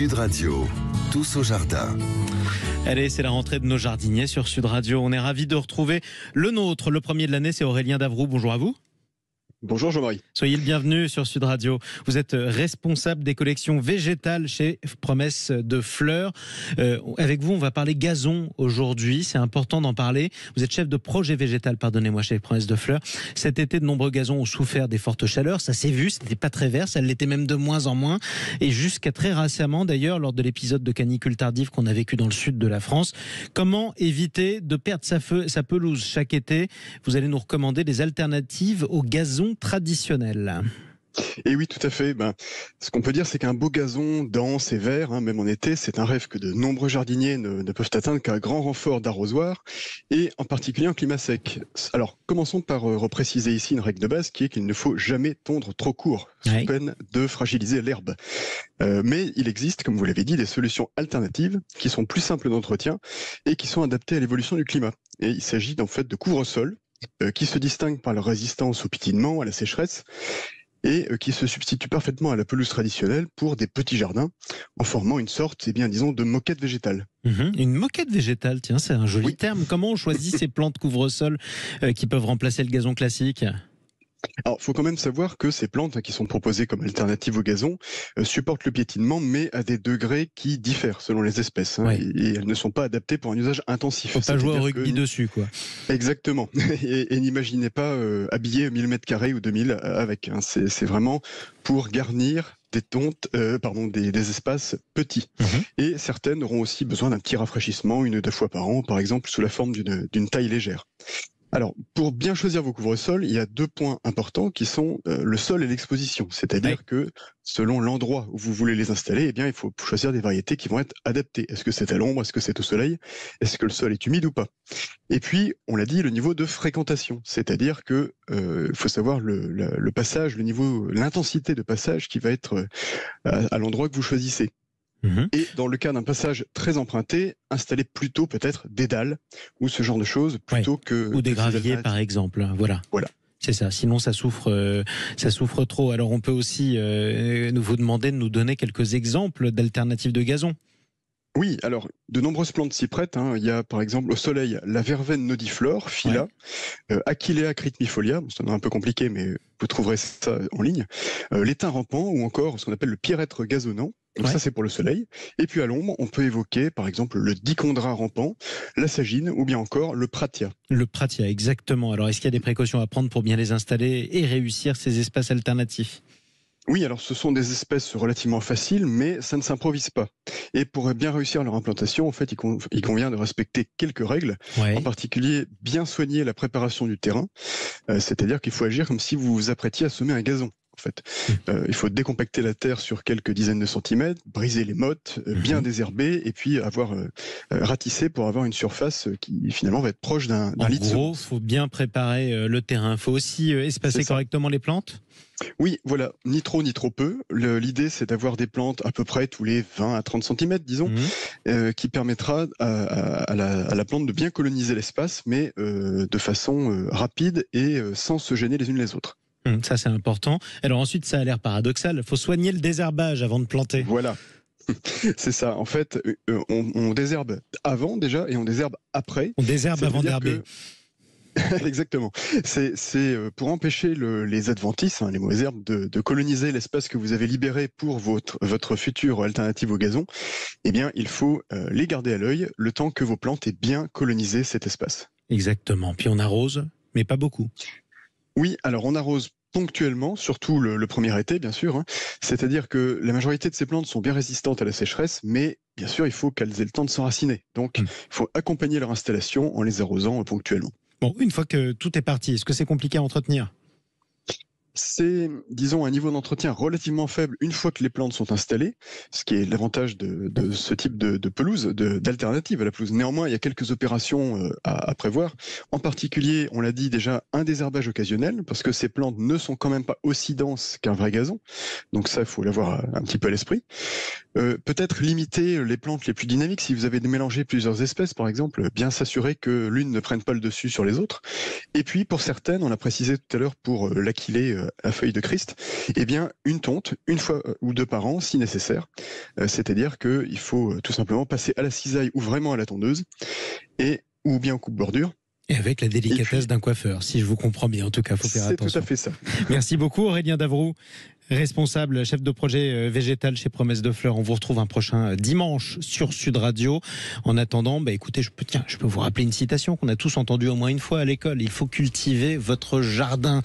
Sud Radio, tous au jardin. Allez, c'est la rentrée de nos jardiniers sur Sud Radio. On est ravis de retrouver le nôtre. Le premier de l'année, c'est Aurélien Davroux. Bonjour à vous. Bonjour Jean-Marie. Soyez le bienvenu sur Sud Radio. Vous êtes euh, responsable des collections végétales chez Promesse de Fleurs. Euh, avec vous, on va parler gazon aujourd'hui. C'est important d'en parler. Vous êtes chef de projet végétal, pardonnez-moi, chez Promesse de Fleurs. Cet été, de nombreux gazons ont souffert des fortes chaleurs. Ça s'est vu, ce n'était pas très vert, ça l'était même de moins en moins. Et jusqu'à très récemment, d'ailleurs, lors de l'épisode de canicule tardive qu'on a vécu dans le sud de la France. Comment éviter de perdre sa, feu, sa pelouse chaque été Vous allez nous recommander des alternatives au gazon traditionnelle. Et oui, tout à fait. Ben, ce qu'on peut dire, c'est qu'un beau gazon dense et vert, hein, même en été, c'est un rêve que de nombreux jardiniers ne, peuvent atteindre qu'à grand renfort d'arrosoir, et en particulier en climat sec. Alors, commençons par euh, repréciser ici une règle de base qui est qu'il ne faut jamais tondre trop court, sous peine de fragiliser l'herbe. Euh, mais il existe, comme vous l'avez dit, des solutions alternatives qui sont plus simples d'entretien et qui sont adaptées à l'évolution du climat. Et il s'agit en fait de couvre-sol euh, qui se distingue par leur résistance au piétinement, à la sécheresse, et euh, qui se substitue parfaitement à la pelouse traditionnelle pour des petits jardins, en formant une sorte, et eh bien, disons, de moquette végétale. Mhm. une moquette végétale, tiens, c'est un joli terme. Comment on choisit ces plantes couvre-sol euh, qui peuvent remplacer le gazon classique alors, il faut quand même savoir que ces plantes hein, qui sont proposées comme alternative au gazon euh, supportent le piétinement, mais à des degrés qui diffèrent selon les espèces. Hein, et, elles ne sont pas adaptées pour un usage intensif. Faut pas jouer au rugby dessus, quoi. Exactement. Et, n'imaginez pas euh, habiller 1000 mètres carrés ou 2000 euh, avec. Hein. C'est vraiment pour garnir, des tontes, pardon, des, espaces petits. Mhm. Et certaines auront aussi besoin d'un petit rafraîchissement une ou deux fois par an, par exemple sous la forme d'une taille légère. Alors, pour bien choisir vos couvre-sols, il y a deux points importants qui sont euh, le sol et l'exposition. C'est-à-dire que selon l'endroit où vous voulez les installer, eh bien, il faut choisir des variétés qui vont être adaptées. Est-ce que c'est à l'ombre Est-ce que c'est au soleil Est-ce que le sol est humide ou pas Et puis, on l'a dit, le niveau de fréquentation. C'est-à-dire que euh, faut savoir le, passage, le niveau, l'intensité de passage qui va être euh, à l'endroit que vous choisissez. Mhm. Et dans le cas d'un passage très emprunté, installer plutôt peut-être des dalles ou ce genre de choses plutôt que ou des graviers par exemple. Voilà. Voilà. C'est ça. Sinon, ça souffre, euh, ça souffre trop. Alors, on peut aussi euh, vous demander de nous donner quelques exemples d'alternatives de gazon. Oui, alors de nombreuses plantes s'y prêtent. Hein. Il y a par exemple au soleil la verveine nodiflore, Phila, euh, Achillea c'est un peu compliqué mais vous trouverez ça en ligne, l'étain rampant ou encore ce qu'on appelle le pirêtre gazonnant. Donc ça, c'est pour le Soleil. Et puis à l'ombre, on peut évoquer, par exemple, le dicondra rampant, la sagine ou bien encore le pratia. Le pratia, exactement. Alors, est-ce qu'il y a des précautions à prendre pour bien les installer et réussir ces espaces alternatifs oui, alors ce sont des espèces relativement faciles, mais ça ne s'improvise pas. Et pour bien réussir leur implantation, en fait, il, convient de respecter quelques règles, en particulier bien soigner la préparation du terrain, euh, c'est-à-dire qu'il faut agir comme si vous vous apprêtiez à semer un gazon fait. Mmh. Euh, il faut décompacter la terre sur quelques dizaines de centimètres, briser les mottes, euh, mmh. bien désherber et puis avoir euh, ratissé pour avoir une surface qui finalement va être proche d'un litre. En gros, il faut bien préparer le terrain. Il faut aussi espacer correctement les plantes. Oui, voilà, ni trop ni trop peu. L'idée, c'est d'avoir des plantes à peu près tous les 20 à 30 centimètres, disons, mmh. qui permettra à, la, plante de bien coloniser l'espace, mais de façon rapide et sans se gêner les unes les autres. Hum, ça, c'est important. Alors ensuite, ça a l'air paradoxal. Il faut soigner le désherbage avant de planter. Voilà. C'est ça. En fait, euh, euh, on, désherbe avant déjà et on désherbe après. On désherbe avant d'herber. Exactement. C'est euh, pour empêcher les adventices, hein, les mauvaises herbes, de, coloniser l'espace que vous avez libéré pour votre, votre future alternative au gazon. Eh bien, il faut les garder à l'œil le temps que vos plantes aient bien colonisé cet espace. Exactement. Puis on arrose, mais pas beaucoup. Oui, alors on arrose ponctuellement, surtout le, premier été, bien sûr. Hein. C'est-à-dire que la majorité de ces plantes sont bien résistantes à la sécheresse, mais bien sûr, il faut qu'elles aient le temps de s'enraciner. Donc, hmm. il faut accompagner leur installation en les arrosant ponctuellement. Bon, une fois que tout est parti, est-ce que c'est compliqué à entretenir c'est, disons, un niveau d'entretien relativement faible une fois que les plantes sont installées, ce qui est l'avantage de, ce type de, pelouse, d'alternative à la pelouse. Néanmoins, il y a quelques opérations euh, à, prévoir. En particulier, on l'a dit déjà, un désherbage occasionnel, parce que ces plantes ne sont quand même pas aussi denses qu'un vrai gazon. Donc ça, il faut l'avoir euh, un petit peu à l'esprit. Euh, peut-être limiter les plantes les plus dynamiques. Si vous avez mélangé plusieurs espèces, par exemple, bien s'assurer que l'une ne prenne pas le dessus sur les autres. Et puis, pour certaines, on l'a précisé tout à l'heure pour l'aquilée à euh, feuille de Christ, eh bien, une tonte, une fois euh, ou deux par an, si nécessaire. Euh, c'est-à-dire qu'il faut tout simplement passer à la cisaille ou vraiment à la tondeuse, et ou bien au coupe-bordure. Et avec la délicatesse d'un coiffeur, si je vous comprends bien. En tout cas, faut faire attention. C'est tout à fait ça. Merci beaucoup, Aurélien Davroux, responsable, chef de projet végétal chez Promesse de Fleurs. On vous retrouve un prochain dimanche sur Sud Radio. En attendant, bah, écoutez, je tiens, je peux vous rappeler une citation qu'on a tous entendue au moins une fois à l'école. Il faut cultiver votre jardin.